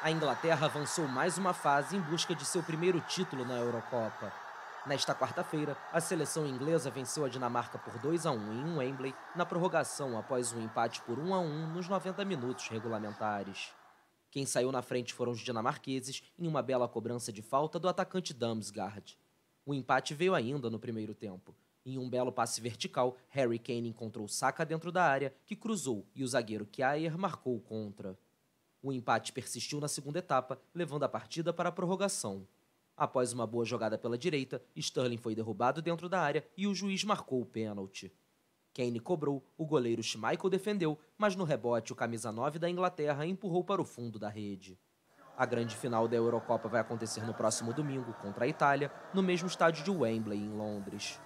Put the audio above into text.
a Inglaterra avançou mais uma fase em busca de seu primeiro título na Eurocopa. Nesta quarta-feira, a seleção inglesa venceu a Dinamarca por 2 a 1 em Wembley na prorrogação após um empate por 1 a 1 nos 90 minutos regulamentares. Quem saiu na frente foram os dinamarqueses em uma bela cobrança de falta do atacante Damsgaard. O empate veio ainda no primeiro tempo. Em um belo passe vertical, Harry Kane encontrou Saka dentro da área, que cruzou e o zagueiro Kjaer marcou contra. O empate persistiu na segunda etapa, levando a partida para a prorrogação. Após uma boa jogada pela direita, Sterling foi derrubado dentro da área e o juiz marcou o pênalti. Kane cobrou, o goleiro Schmeichel defendeu, mas no rebote o camisa 9 da Inglaterra empurrou para o fundo da rede. A grande final da Eurocopa vai acontecer no próximo domingo contra a Itália, no mesmo estádio de Wembley, em Londres.